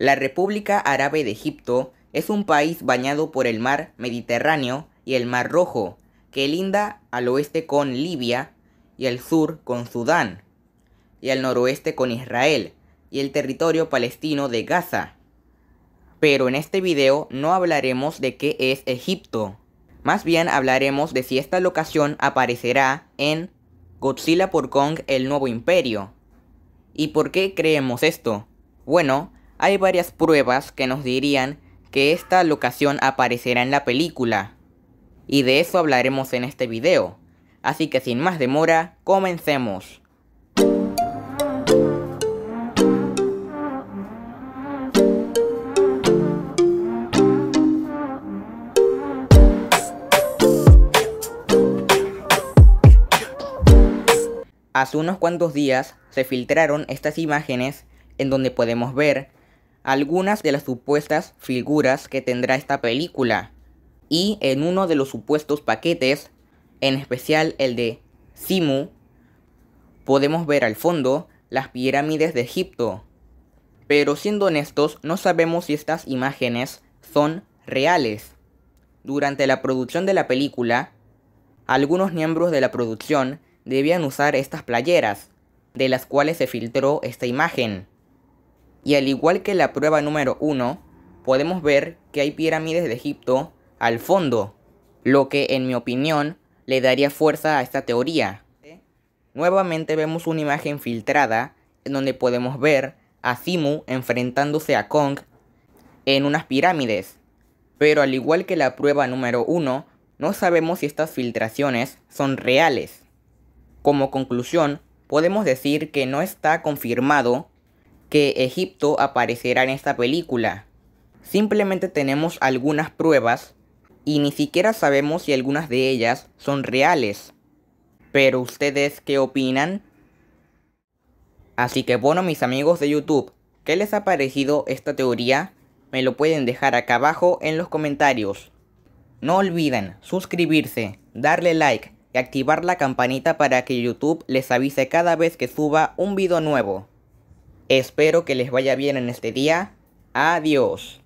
La República Árabe de Egipto es un país bañado por el mar Mediterráneo y el mar Rojo, que linda al oeste con Libia y al sur con Sudán, y al noroeste con Israel y el territorio palestino de Gaza. Pero en este video no hablaremos de qué es Egipto, más bien hablaremos de si esta locación aparecerá en Godzilla por Kong el nuevo imperio. ¿Y por qué creemos esto? Bueno, hay varias pruebas que nos dirían que esta locación aparecerá en la película. Y de eso hablaremos en este video. Así que sin más demora, comencemos. Hace unos cuantos días se filtraron estas imágenes en donde podemos ver algunas de las supuestas figuras que tendrá esta película. Y en uno de los supuestos paquetes, en especial el de Simu, podemos ver al fondo las pirámides de Egipto. Pero siendo honestos, no sabemos si estas imágenes son reales. Durante la producción de la película, algunos miembros de la producción debían usar estas playeras, de las cuales se filtró esta imagen. Y al igual que la prueba número 1, podemos ver que hay pirámides de Egipto al fondo, lo que en mi opinión le daría fuerza a esta teoría. Nuevamente vemos una imagen filtrada en donde podemos ver a Simu enfrentándose a Kong en unas pirámides. Pero al igual que la prueba número 1, no sabemos si estas filtraciones son reales. Como conclusión, podemos decir que no está confirmado que Egipto aparecerá en esta película. Simplemente tenemos algunas pruebas y ni siquiera sabemos si algunas de ellas son reales. Pero ustedes, ¿qué opinan? Así que bueno, mis amigos de YouTube, ¿qué les ha parecido esta teoría? Me lo pueden dejar acá abajo en los comentarios. No olviden suscribirse, darle like y activar la campanita para que YouTube les avise cada vez que suba un video nuevo. Espero que les vaya bien en este día. Adiós.